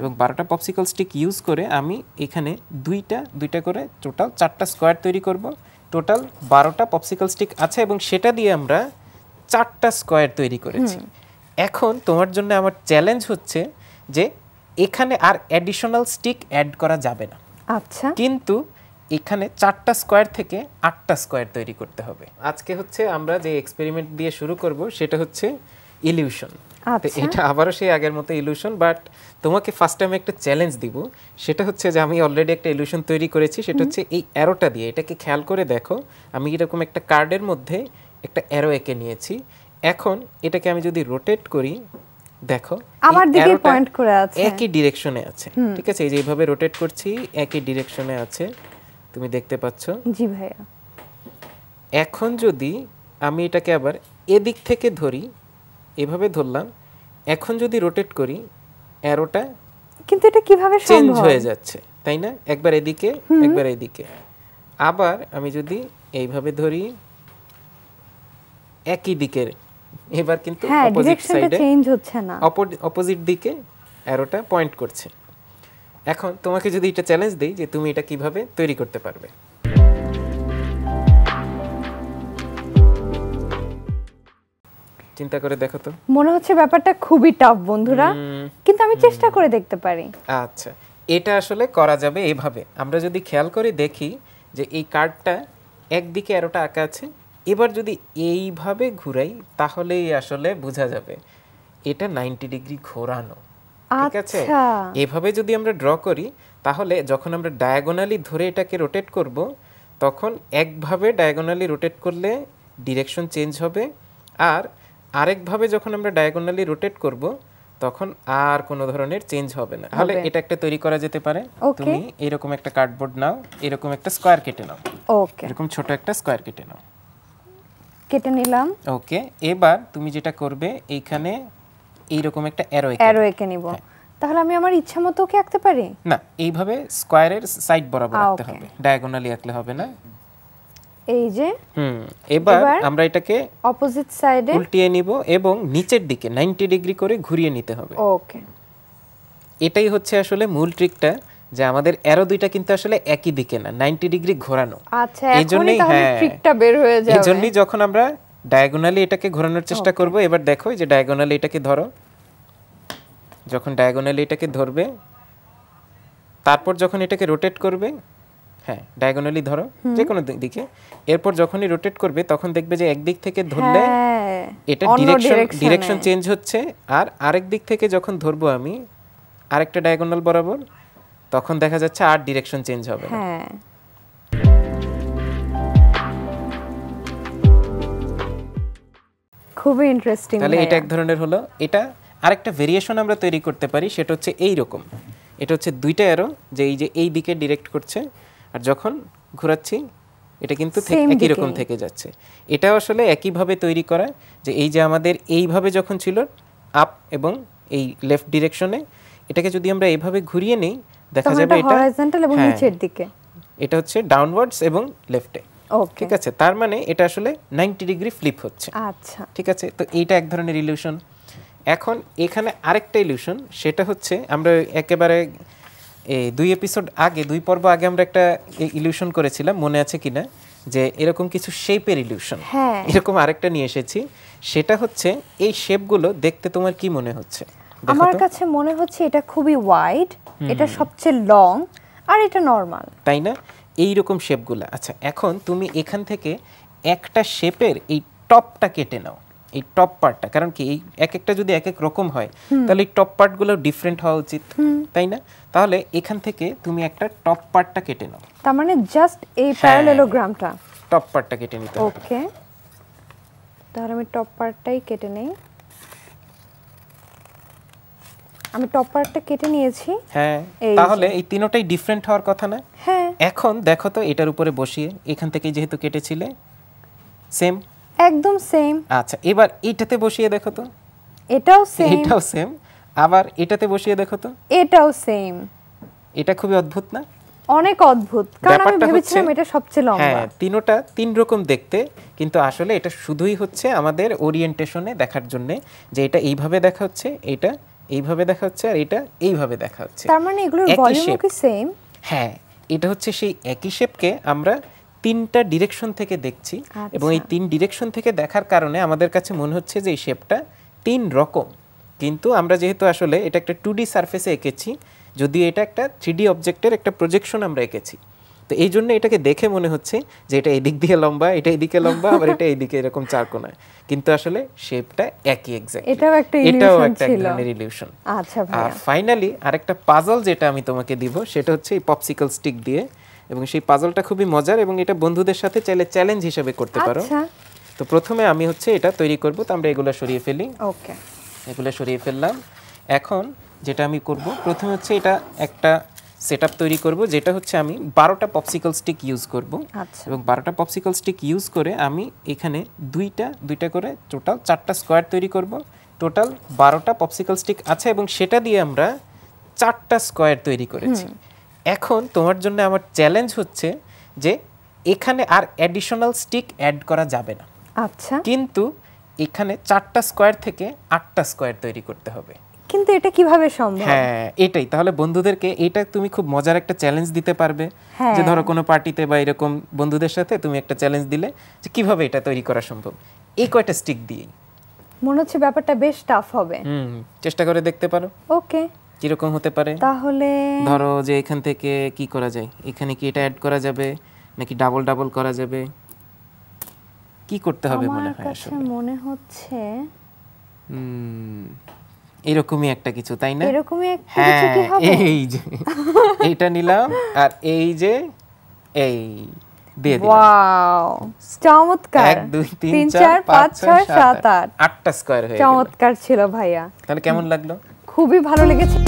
এবং বারোটা popsicle stick use করে আমি এখানে দুইটা দুইটা করে টোটাল চারটা স্কোয়ার তৈরি করব টোটাল বারোটা পপসিকল স্টিক আছে এবং সেটা দিয়ে আমরা চারটা স্কোয়ার তৈরি করেছি এখন তোমার জন্য আমার চ্যালেঞ্জ হচ্ছে যে এখানে আর অ্যাডিশনাল স্টিক অ্যাড করা যাবে না আচ্ছা কিন্তু এখানে চারটা স্কোয়ার থেকে আটটা স্কোয়ার তৈরি করতে হবে আজকে হচ্ছে আমরা যে এক্সপেরিমেন্ট দিয়ে শুরু করব সেটা হচ্ছে ইলিউশন আচ্ছা। এটা আবারও সেই আগের মতো ইলিউশন বাট তোমাকে ফার্স্ট টাইম একটা চ্যালেঞ্জ দিব সেটা হচ্ছে যে আমি অলরেডি একটা ইলিউশন তৈরি করেছি সেটা হচ্ছে এই অ্যারোটা দিয়ে এটাকে খেয়াল করে দেখো আমি এরকম একটা কার্ডের মধ্যে একটা অ্যারো এঁকে নিয়েছি এখন এটাকে আমি যদি রোটেট করি দেখো আমার দিকে পয়েন্ট করে আছে একই ডিরেকশনে আছে ঠিক আছে এই যে এইভাবে রোটেট করছি একই ডিরেকশনে আছে তুমি দেখতে পাচ্ছ জি ভাইয়া এখন যদি আমি এটাকে আবার এদিক থেকে ধরি এভাবে ধরলাম এখন যদি রোটেট করি অ্যারোটা কিন্তু এটা কিভাবে চেঞ্জ হয়ে যাচ্ছে তাই না একবার এদিকে একবার এদিকে আবার আমি যদি এইভাবে ধরি একই দিকের এবার কিন্তু অপোজিট সাইডে চেঞ্জ হচ্ছে না অপোজিট দিকে অ্যারোটা পয়েন্ট করছে এখন তোমাকে যদি এটা চ্যালেঞ্জ দেই যে তুমি এটা কিভাবে তৈরি করতে পারবে চিন্তা করে দেখো তো মনে হচ্ছে ব্যাপারটা খুবই টাফ বন্ধুরা কিন্তু আমি চেষ্টা করে দেখতে পারি আচ্ছা এটা আসলে করা যাবে এভাবে আমরা যদি খেয়াল করে দেখি যে এই কার্ডটা একদিকে এরোটা আঁকা আছে এবার যদি এইভাবে ঘুরাই তাহলেই আসলে বোঝা যাবে এটা নাইনটি ডিগ্রি ঘোরানো ঠিক আছে আচ্ছা। এভাবে যদি আমরা ড্র করি তাহলে যখন আমরা ডায়াগোনালি ধরে এটাকে রোটেট করব তখন একভাবে ডায়াগোনালি রোটেট করলে ডিরেকশন চেঞ্জ হবে আর আরেকভাবে যখন আমরা ডায়াগোনালি রোটেট করব তখন আর কোন ধরনের চেঞ্জ হবে না তাহলে এটা একটা তৈরি করা যেতে পারে তুমি এরকম একটা কার্ডবোর্ড নাও এরকম একটা স্কয়ার কেটে নাও ওকে এরকম ছোট একটা স্কয়ার কেটে নাও কেটে নিলাম ওকে এবার তুমি যেটা করবে এইখানে এইরকম একটা অ্যারো অ্যারো এঁকে নিব হ্যাঁ। তাহলে আমি আমার ইচ্ছা মতো কি আঁকতে পারি না এইভাবে স্কোয়ারের সাইড বরাবর আঁকতে হবে ডায়াগোনালি আঁকলে হবে না এই যে হুম এবার আমরা এটাকে অপোজিট সাইডে উল্টিয়ে নিব এবং নিচের দিকে 90 ডিগ্রি করে ঘুরিয়ে নিতে হবে ওকে এটাই হচ্ছে আসলে মূল ট্রিকটা যে আমাদের অ্যারো দুইটা কিন্তু আসলে একই দিকে না 90 ডিগ্রি ঘোরানো আচ্ছা এজন্যই হ্যাঁ ট্রিকটা বের হয়ে যাবে এজন্যই যখন আমরা ডায়াগোনালি এটাকে ঘোরানোর চেষ্টা করব এবার দেখো যে ডায়াগোনালি এটাকে ধরো যখন ডায়াগোনালি এটাকে ধরবে তারপর যখন এটাকে রোটেট করবে হ্যাঁ ডায়াগোনালি ধরো যে কোনো দিকে এরপর যখনই রোটেট করবে তখন দেখবে যে একদিক থেকে ধরলে হ্যাঁ, এটা ডিরেকশন ডিরেকশন চেঞ্জ হচ্ছে আর আরেক দিক থেকে যখন ধরবো আমি আরেকটা ডায়াগোনাল বরাবর তখন দেখা যাচ্ছে আর ডিরেকশন চেঞ্জ হবে হ্যাঁ। খুবই ইন্টারেস্টিং তাহলে এটা এক ধরনের হলো এটা আরেকটা ভেরিয়েশন আমরা তৈরি করতে পারি সেটা হচ্ছে এই রকম এটা হচ্ছে দুইটা এরো যে এই যে এই দিকে ডিরেক্ট করছে আর যখন ঘোরাচ্ছি এটা কিন্তু একই রকম থেকে যাচ্ছে এটা আসলে একইভাবে তৈরি করা যে এই যে আমাদের এইভাবে যখন ছিল আপ এবং এই লেফট ডিরেকশনে এটাকে যদি আমরা এইভাবে ঘুরিয়ে নেই দেখা যাবে এটা হরাইজন্টাল এবং হ্যাঁ। নিচের দিকে এটা হচ্ছে ডাউনওয়ার্ডস এবং লেফটে ঠিক আছে তার মানে এটা আসলে 90 ডিগ্রি ফ্লিপ হচ্ছে আচ্ছা ঠিক আছে তো এইটা এক ধরনের ইলিউশন এখন এখানে আরেকটা ইলিউশন সেটা হচ্ছে আমরা একেবারে এই দুই এপিসোড আগে দুই পর্ব আগে আমরা একটা ইলিউশন করেছিলাম মনে আছে কিনা যে এরকম কিছু শেপের ইলিউশন হ্যাঁ। এরকম আরেকটা নিয়ে এসেছি সেটা হচ্ছে এই শেপগুলো দেখতে তোমার কি মনে হচ্ছে আমার কাছে মনে হচ্ছে এটা খুবই ওয়াইড এটা সবচেয়ে লং আর এটা নর্মাল তাই না এই রকম শেপগুলো আচ্ছা এখন তুমি এখান থেকে একটা শেপের এই টপটা কেটে নাও এই টপ পার্টটা কারণ কি এই এক একটা যদি এক এক রকম হয় তাহলে এই টপ পার্টগুলো ডিফারেন্ট হওয়া উচিত তাই না তাহলে এখান থেকে তুমি একটা টপ পার্টটা কেটে নাও তার মানে জাস্ট এই প্যারালেলোগ্রামটা টপ পার্টটা কেটে নিতে হবে ওকে তাহলে আমি টপ পার্টটাই কেটে নেই আমি টপ পার্টটা কেটে নিয়েছি হ্যাঁ তাহলে এই তিনটাই ডিফারেন্ট হওয়ার কথা না হ্যাঁ এখন দেখো তো এটার উপরে বসিয়ে এখান থেকে যেহেতু কেটেছিলে সেম একদম সেম আচ্ছা এবার এটাতে বসিয়ে দেখো তো এটাও সেম এটাও সেম আবার এটাতে বসিয়ে দেখো তো এটাও সেম এটা খুবই অদ্ভুত না অনেক অদ্ভুত কারণ আমি ভেবেছিলাম এটা সবচেয়ে লম্বা হ্যাঁ তিনটা তিন রকম দেখতে কিন্তু আসলে এটা শুধুই হচ্ছে আমাদের ওরিয়েন্টেশনে দেখার জন্য যে এটা এইভাবে দেখা হচ্ছে এটা এইভাবে দেখা হচ্ছে আর এটা এইভাবে দেখা হচ্ছে তার মানে এগুলোর ভলিউম কি সেম হ্যাঁ এটা হচ্ছে সেই একই শেপকে আমরা তিনটা ডিরেকশন থেকে দেখছি আচ্ছা। এবং এই তিন ডিরেকশন থেকে দেখার কারণে আমাদের কাছে মনে হচ্ছে যে এই শেপটা তিন রকম কিন্তু আমরা যেহেতু আসলে এটা একটা টু ডি সারফেসে এঁকেছি যদি এটা একটা থ্রি অবজেক্টের একটা প্রজেকশন আমরা এঁকেছি তো এই জন্য এটাকে দেখে মনে হচ্ছে যে এটা এদিক দিয়ে লম্বা এটা এদিকে লম্বা আবার এটা এদিকে এরকম চার কোনায় কিন্তু আসলে শেপটা একই এক্স্যাক্ট এটাও একটা এটাও একটা ধরনের ইলিউশন আচ্ছা ভাই আর ফাইনালি আরেকটা পাজল যেটা আমি তোমাকে দিব সেটা হচ্ছে এই পপসিকল স্টিক দিয়ে এবং সেই পাজলটা খুবই মজার এবং এটা বন্ধুদের সাথে চাইলে চ্যালেঞ্জ হিসেবে করতে পারো আচ্ছা। তো প্রথমে আমি হচ্ছে এটা তৈরি করব তো আমরা এগুলো সরিয়ে ফেলি ওকে এগুলো সরিয়ে ফেললাম এখন যেটা আমি করব প্রথমে হচ্ছে এটা একটা সেট তৈরি করব যেটা হচ্ছে আমি বারোটা পপসিকল স্টিক ইউজ করব এবং বারোটা পপসিকল স্টিক ইউজ করে আমি এখানে দুইটা দুইটা করে টোটাল চারটা স্কোয়ার তৈরি করব টোটাল বারোটা পপসিকল স্টিক আছে এবং সেটা দিয়ে আমরা চারটা স্কোয়ার তৈরি করেছি এখন তোমার জন্য আমার চ্যালেঞ্জ হচ্ছে যে এখানে আর অ্যাডিশনাল স্টিক অ্যাড করা যাবে না আচ্ছা কিন্তু এখানে চারটা স্কোয়ার থেকে আটটা স্কোয়ার তৈরি করতে হবে কিন্তু এটা কিভাবে সম্ভব হ্যাঁ এটাই তাহলে বন্ধুদেরকে এটা তুমি খুব মজার একটা চ্যালেঞ্জ দিতে পারবে হ্যাঁ। যে ধরো কোনো পার্টিতে বা এরকম বন্ধুদের সাথে তুমি একটা চ্যালেঞ্জ দিলে যে কিভাবে এটা তৈরি করা সম্ভব এই কয়টা স্টিক দিয়েই মনে হচ্ছে ব্যাপারটা বেশ টাফ হবে হুম চেষ্টা করে দেখতে পারো ওকে কিরকম হতে পারে তাহলে ধরো যে এখান থেকে কি করা যায় এখানে কি এটা অ্যাড করা যাবে নাকি ডাবল ডাবল করা যাবে কি করতে হবে মনে হয় আসলে মনে হচ্ছে এরকমই একটা কিছু তাই না এরকমই একটা কিছু হ্যাঁ, কি হবে এই যে এটা নিলাম আর এই যে এই দিয়ে দিলাম ওয়াও চমৎকার 1 2 3 4 5 6 7 8 আটটা স্কয়ার হয়ে গেল চমৎকার ছিল ভাইয়া তাহলে কেমন লাগলো খুবই ভালো লেগেছে